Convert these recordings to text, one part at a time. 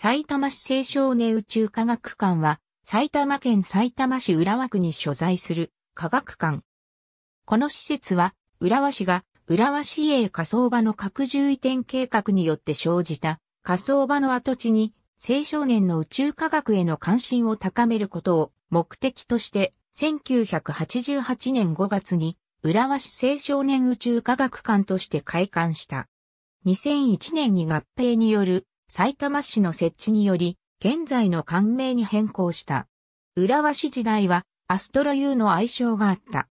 埼玉市青少年宇宙科学館は、埼玉県埼玉市浦和区に所在する科学館。この施設は、浦和市が浦和市営仮想場の拡充移転計画によって生じた仮想場の跡地に青少年の宇宙科学への関心を高めることを目的として1988年5月に浦和市青少年宇宙科学館として開館した。2001年に合併による埼玉市の設置により、現在の官名に変更した。浦和市時代は、アストロ U の愛称があった。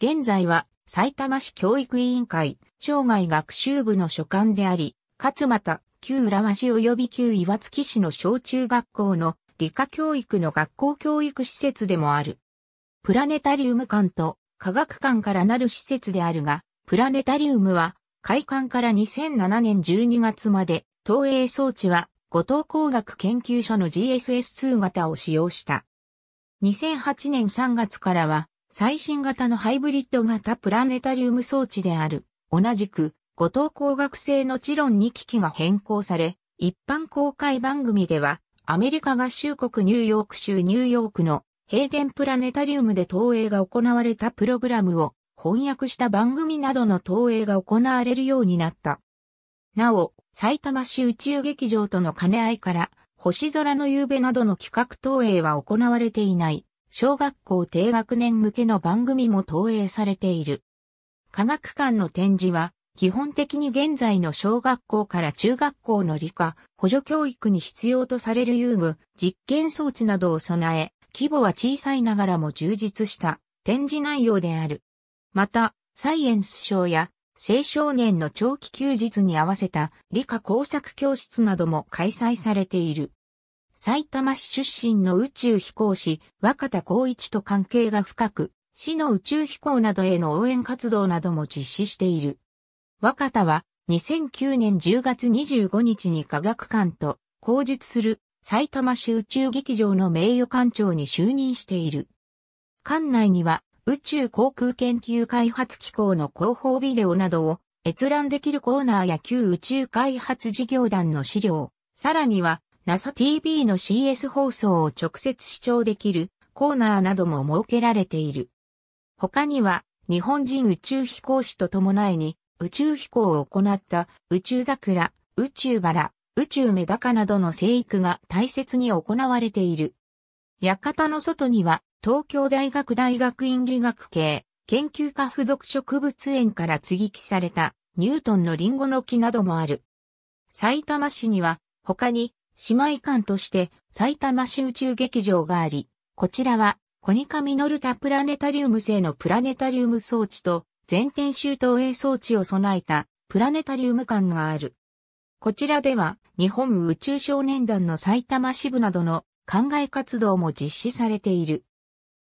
現在は、埼玉市教育委員会、生涯学習部の所管であり、かつまた、旧浦和市及び旧岩槻市の小中学校の理科教育の学校教育施設でもある。プラネタリウム館と科学館からなる施設であるが、プラネタリウムは開館から2007年12月まで投影装置は、後藤工学研究所の GSS2 型を使用した。2008年3月からは、最新型のハイブリッド型プラネタリウム装置である、同じく、後藤工学製のチロン2機器が変更され、一般公開番組では、アメリカ合衆国ニューヨーク州ニューヨークのヘーデンプラネタリウムで投影が行われたプログラムを翻訳した番組などの投影が行われるようになった。なお、埼玉市宇宙劇場との兼ね合いから、星空の夕べなどの企画投影は行われていない、小学校低学年向けの番組も投影されている。科学館の展示は、基本的に現在の小学校から中学校の理科、補助教育に必要とされる遊具、実験装置などを備え、規模は小さいながらも充実した展示内容である。また、サイエンス賞や青少年の長期休日に合わせた理科工作教室なども開催されている。埼玉市出身の宇宙飛行士、若田光一と関係が深く、市の宇宙飛行などへの応援活動なども実施している。若田は2009年10月25日に科学館と公述する埼玉市宇宙劇場の名誉館長に就任している。館内には宇宙航空研究開発機構の広報ビデオなどを閲覧できるコーナーや旧宇宙開発事業団の資料、さらには NASA TV の CS 放送を直接視聴できるコーナーなども設けられている。他には日本人宇宙飛行士と伴いに宇宙飛行を行った宇宙桜、宇宙バラ、宇宙メダカなどの生育が大切に行われている。館の外には東京大学大学院理学系研究科附属植物園から接ぎ木されたニュートンのリンゴの木などもある。埼玉市には他に姉妹館として埼玉市宇宙劇場があり、こちらはコニカミノルタプラネタリウム製のプラネタリウム装置と全天周投影装置を備えたプラネタリウム館がある。こちらでは日本宇宙少年団の埼玉支部などの考え活動も実施されている。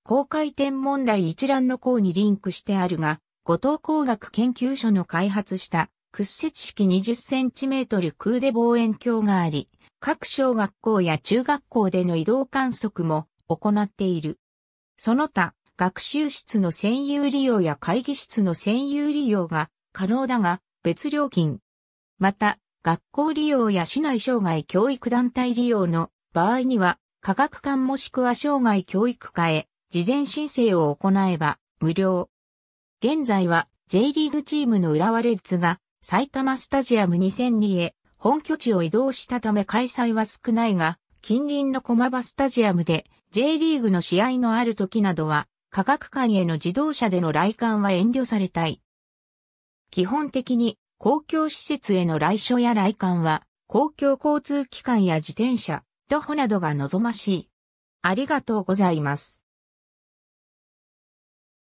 公開転問題一覧の項にリンクしてあるが、後藤工学研究所の開発した屈折式 20cm 空で望遠鏡があり、各小学校や中学校での移動観測も行っている。その他、学習室の占有利用や会議室の占有利用が可能だが別料金。また、学校利用や市内障害教育団体利用の場合には、科学館もしくは障害教育課へ事前申請を行えば無料。現在は J リーグチームの浦和レッズが埼玉スタジアム2002へ本拠地を移動したため開催は少ないが、近隣の駒場スタジアムで J リーグの試合のある時などは科学館への自動車での来館は遠慮されたい。基本的に公共施設への来所や来館は公共交通機関や自転車、徒歩などが望ましい。ありがとうございます。